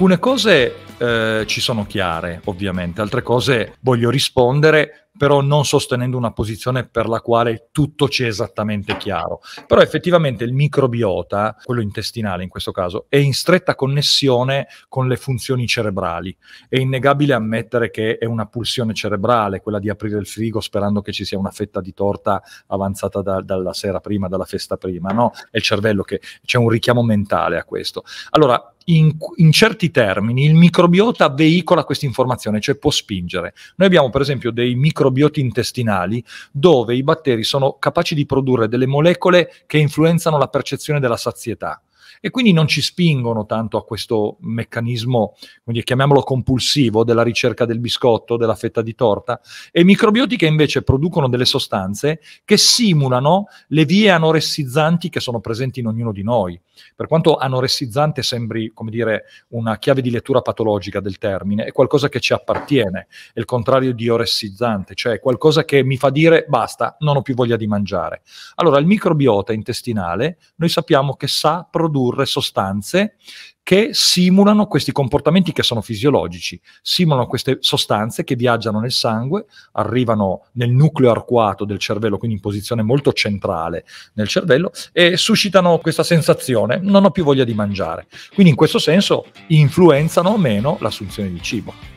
Alcune cose eh, ci sono chiare, ovviamente, altre cose voglio rispondere però non sostenendo una posizione per la quale tutto ci è esattamente chiaro. Però effettivamente il microbiota, quello intestinale in questo caso, è in stretta connessione con le funzioni cerebrali. È innegabile ammettere che è una pulsione cerebrale quella di aprire il frigo sperando che ci sia una fetta di torta avanzata da, dalla sera prima, dalla festa prima, no? È il cervello che c'è un richiamo mentale a questo. Allora, in, in, certi termini, il microbiota veicola questa informazione, cioè può spingere. Noi abbiamo per esempio dei microbiota microbioti intestinali dove i batteri sono capaci di produrre delle molecole che influenzano la percezione della sazietà e quindi non ci spingono tanto a questo meccanismo, quindi chiamiamolo compulsivo, della ricerca del biscotto, della fetta di torta, e microbiotiche invece producono delle sostanze che simulano le vie anoressizzanti che sono presenti in ognuno di noi. Per quanto anoressizzante sembri, come dire, una chiave di lettura patologica del termine, è qualcosa che ci appartiene, è il contrario di oressizzante, cioè qualcosa che mi fa dire basta, non ho più voglia di mangiare. Allora, il microbiota intestinale, noi sappiamo che sa produrre produrre sostanze che simulano questi comportamenti che sono fisiologici, simulano queste sostanze che viaggiano nel sangue, arrivano nel nucleo arcuato del cervello, quindi in posizione molto centrale nel cervello, e suscitano questa sensazione, non ho più voglia di mangiare. Quindi in questo senso influenzano o meno l'assunzione di cibo.